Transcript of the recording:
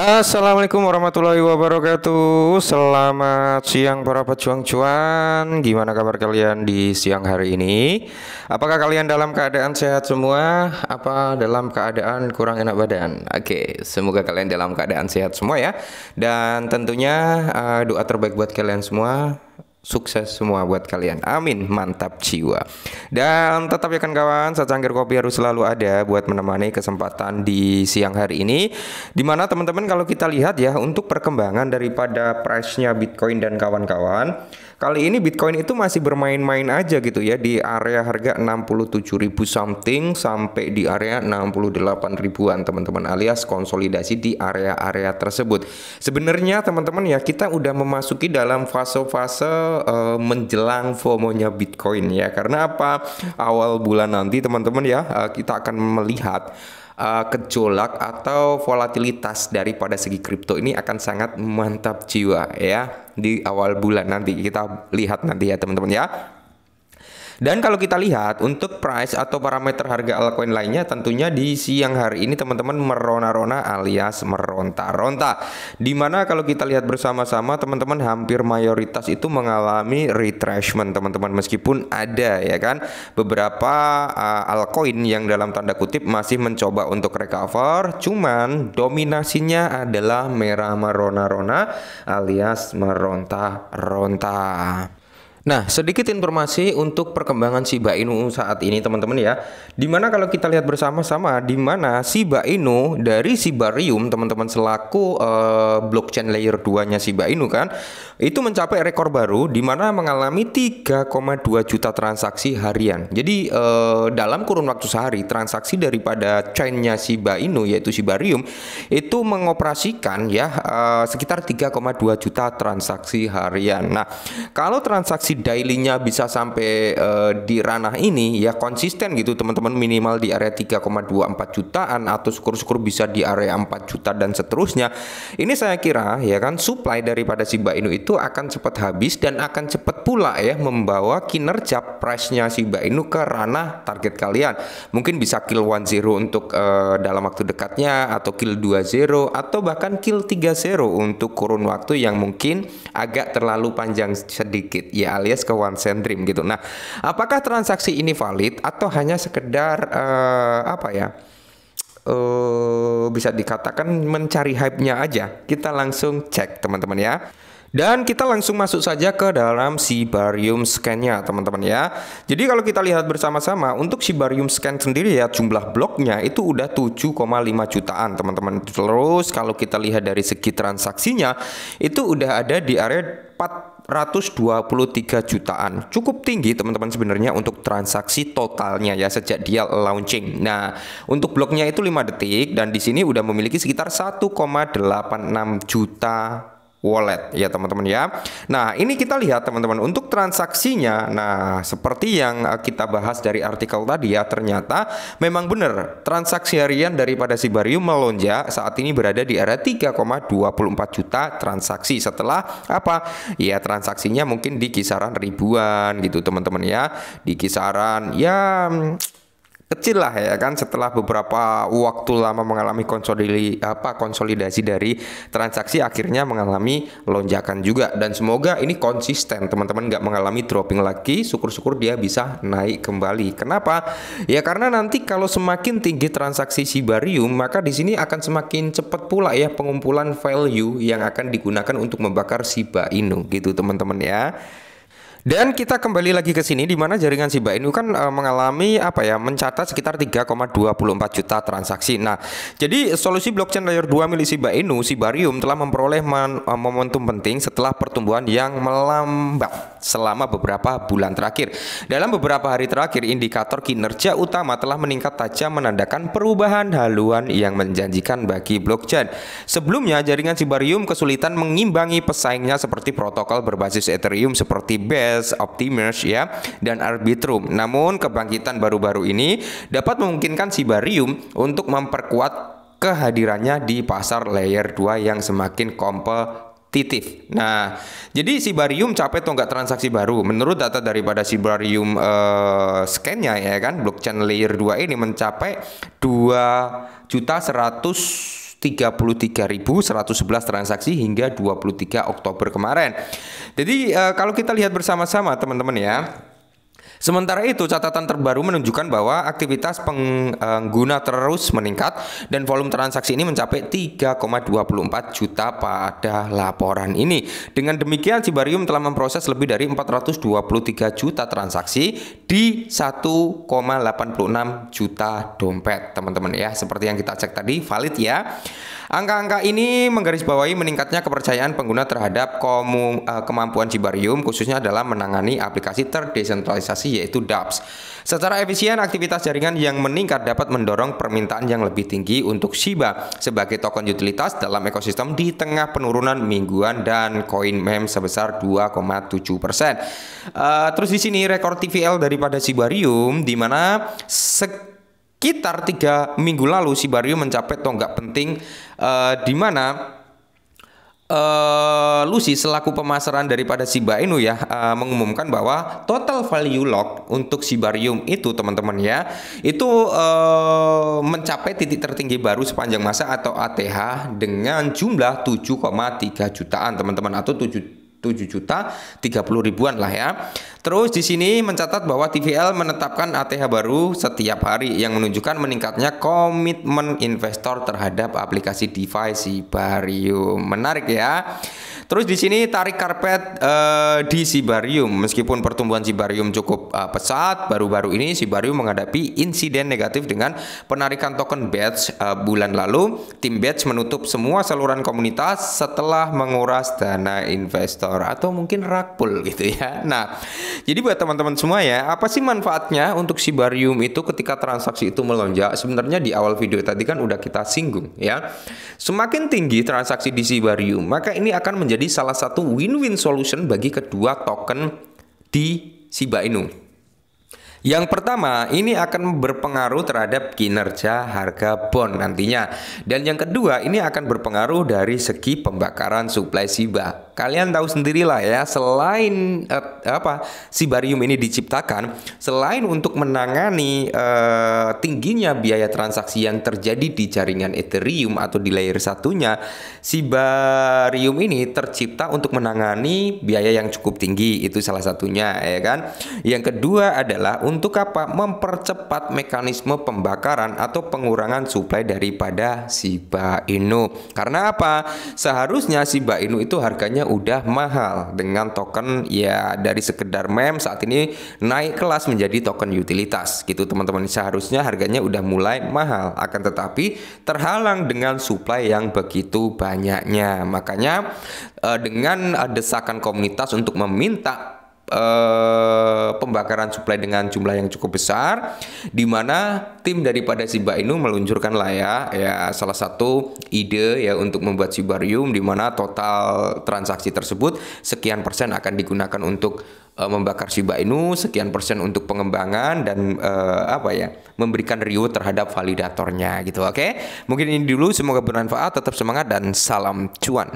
Assalamualaikum warahmatullahi wabarakatuh Selamat siang para pejuang cuan Gimana kabar kalian di siang hari ini? Apakah kalian dalam keadaan sehat semua? Apa dalam keadaan kurang enak badan? Oke, semoga kalian dalam keadaan sehat semua ya Dan tentunya uh, doa terbaik buat kalian semua sukses semua buat kalian. Amin. Mantap jiwa. Dan tetap ya kan kawan, secangkir kopi harus selalu ada buat menemani kesempatan di siang hari ini. Dimana teman-teman kalau kita lihat ya untuk perkembangan daripada price-nya Bitcoin dan kawan-kawan. Kali ini Bitcoin itu masih bermain-main aja gitu ya di area harga 67.000 something sampai di area 68 ribuan teman-teman alias konsolidasi di area-area tersebut. Sebenarnya teman-teman ya kita udah memasuki dalam fase-fase Eh, menjelang fomo Bitcoin ya. Karena apa? Awal bulan nanti teman-teman ya eh, kita akan melihat uh, atau volatilitas daripada segi kripto ini akan sangat mantap jiwa ya di awal bulan nanti kita lihat nanti ya teman-teman ya. Dan kalau kita lihat untuk price atau parameter harga altcoin lainnya tentunya di siang hari ini teman-teman merona-rona alias meronta-ronta. Dimana kalau kita lihat bersama-sama teman-teman hampir mayoritas itu mengalami retracement teman-teman meskipun ada ya kan beberapa uh, altcoin yang dalam tanda kutip masih mencoba untuk recover cuman dominasinya adalah merah merona-rona alias meronta-ronta. Nah, sedikit informasi untuk perkembangan Shiba Inu saat ini teman-teman ya. Dimana kalau kita lihat bersama-sama, dimana Shiba Inu dari Shibarium teman-teman selaku eh, blockchain layer 2-nya Shiba Inu kan, itu mencapai rekor baru dimana mengalami 3,2 juta transaksi harian. Jadi eh, dalam kurun waktu sehari, transaksi daripada chain-nya Shiba Inu yaitu Shibarium itu mengoperasikan ya eh, sekitar 3,2 juta transaksi harian. Nah, kalau transaksi si dailynya bisa sampai uh, di ranah ini ya konsisten gitu teman-teman minimal di area 3,24 jutaan atau syukur-syukur bisa di area 4 juta dan seterusnya ini saya kira ya kan supply daripada Shiba Inu itu akan cepat habis dan akan cepat pula ya membawa kinerja price-nya Shiba Inu ke ranah target kalian mungkin bisa kill 10 untuk uh, dalam waktu dekatnya atau kill 20 atau bahkan kill 30 untuk kurun waktu yang mungkin agak terlalu panjang sedikit ya alias ke one Dream gitu. Nah, apakah transaksi ini valid atau hanya sekedar uh, apa ya? Uh, bisa dikatakan mencari hype-nya aja. Kita langsung cek teman-teman ya. Dan kita langsung masuk saja ke dalam Sibarium Scan-nya teman-teman ya. Jadi kalau kita lihat bersama-sama untuk Sibarium Scan sendiri ya jumlah bloknya itu udah 7,5 jutaan teman-teman. Terus kalau kita lihat dari segi transaksinya itu udah ada di area 4 123 jutaan. Cukup tinggi teman-teman sebenarnya untuk transaksi totalnya ya sejak dia launching. Nah, untuk bloknya itu 5 detik dan di sini udah memiliki sekitar 1,86 juta wallet ya teman-teman ya. Nah, ini kita lihat teman-teman untuk transaksinya. Nah, seperti yang eh, kita bahas dari artikel tadi ya, ternyata memang benar transaksi harian daripada Sibarium melonjak saat ini berada di area 3,24 juta transaksi setelah apa? Ya, transaksinya mungkin di kisaran ribuan gitu teman-teman ya. Di kisaran ya kecil lah ya kan setelah beberapa waktu lama mengalami konsolidasi apa konsolidasi dari transaksi akhirnya mengalami lonjakan juga dan semoga ini konsisten teman-teman nggak mengalami dropping lagi syukur-syukur dia bisa naik kembali kenapa ya karena nanti kalau semakin tinggi transaksi Sibarium maka di sini akan semakin cepat pula ya pengumpulan value yang akan digunakan untuk membakar Shiba Inu gitu teman-teman ya dan kita kembali lagi ke sini di mana jaringan Shiba Inu kan e, mengalami apa ya mencatat sekitar 3,24 juta transaksi. Nah, jadi solusi blockchain layer 2 milik Shiba Inu, Sibarium telah memperoleh eh, momentum penting setelah pertumbuhan yang melambat selama beberapa bulan terakhir. Dalam beberapa hari terakhir, indikator kinerja utama telah meningkat tajam menandakan perubahan haluan yang menjanjikan bagi blockchain. Sebelumnya, jaringan Sibarium kesulitan mengimbangi pesaingnya seperti protokol berbasis Ethereum seperti Base, Optimus, ya, dan Arbitrum. Namun, kebangkitan baru-baru ini dapat memungkinkan Sibarium untuk memperkuat kehadirannya di pasar layer 2 yang semakin kompetitif kompetitif. Nah, jadi si capek capai tonggak transaksi baru. Menurut data daripada barium uh, scan-nya ya kan, blockchain layer 2 ini mencapai dua juta seratus 33.111 transaksi hingga 23 Oktober kemarin. Jadi uh, kalau kita lihat bersama-sama teman-teman ya, Sementara itu, catatan terbaru menunjukkan bahwa aktivitas pengguna terus meningkat dan volume transaksi ini mencapai 3,24 juta pada laporan ini. Dengan demikian, Sibarium telah memproses lebih dari 423 juta transaksi di 1,86 juta dompet, teman-teman ya. Seperti yang kita cek tadi, valid ya. Angka-angka ini menggarisbawahi meningkatnya kepercayaan pengguna terhadap komu, uh, kemampuan Cibarium khususnya dalam menangani aplikasi terdesentralisasi yaitu DApps. Secara efisien, aktivitas jaringan yang meningkat dapat mendorong permintaan yang lebih tinggi untuk Shiba sebagai token utilitas dalam ekosistem di tengah penurunan mingguan dan koin mem sebesar 2,7 persen. Uh, terus di sini rekor TVL daripada Cibarium di mana sekitar tiga minggu lalu si Barrio mencapai tonggak penting uh, di mana uh, Lucy selaku pemasaran daripada Shiba Inu ya uh, mengumumkan bahwa total value lock untuk Sibarium itu teman-teman ya itu uh, mencapai titik tertinggi baru sepanjang masa atau ATH dengan jumlah 7,3 jutaan teman-teman atau 7 7 juta 30 ribuan lah ya. Terus di sini mencatat bahwa TVL menetapkan ATH baru setiap hari yang menunjukkan meningkatnya komitmen investor terhadap aplikasi DeFi Sibarium. Menarik ya. Terus di sini tarik karpet uh, di Sibarium. Meskipun pertumbuhan Sibarium cukup uh, pesat, baru-baru ini Sibarium menghadapi insiden negatif dengan penarikan token batch uh, bulan lalu. Tim batch menutup semua saluran komunitas setelah menguras dana investor atau mungkin rakpul gitu ya. Nah, jadi buat teman-teman semua ya, apa sih manfaatnya untuk Sibarium itu ketika transaksi itu melonjak? Sebenarnya di awal video tadi kan udah kita singgung ya. Semakin tinggi transaksi di Sibarium, maka ini akan menjadi menjadi salah satu win-win solution bagi kedua token di Shiba Inu. Yang pertama, ini akan berpengaruh terhadap kinerja harga bond nantinya. Dan yang kedua, ini akan berpengaruh dari segi pembakaran suplai SIBA. Kalian tahu sendirilah ya, selain eh, apa Sibarium ini diciptakan, selain untuk menangani eh, tingginya biaya transaksi yang terjadi di jaringan Ethereum atau di layer satunya, Sibarium ini tercipta untuk menangani biaya yang cukup tinggi. Itu salah satunya ya kan. Yang kedua adalah untuk apa? Mempercepat mekanisme pembakaran atau pengurangan suplai daripada Shiba Inu. Karena apa? Seharusnya Shiba Inu itu harganya udah mahal dengan token ya dari sekedar mem saat ini naik kelas menjadi token utilitas gitu teman-teman. Seharusnya harganya udah mulai mahal akan tetapi terhalang dengan suplai yang begitu banyaknya. Makanya eh, dengan desakan komunitas untuk meminta Eh, pembakaran suplai dengan jumlah yang cukup besar di mana tim daripada Shiba Inu meluncurkan lah ya ya salah satu ide ya untuk membuat Sibarium di mana total transaksi tersebut sekian persen akan digunakan untuk uh, membakar Shiba Inu sekian persen untuk pengembangan dan uh, apa ya memberikan reward terhadap validatornya gitu oke okay? mungkin ini dulu semoga bermanfaat tetap semangat dan salam cuan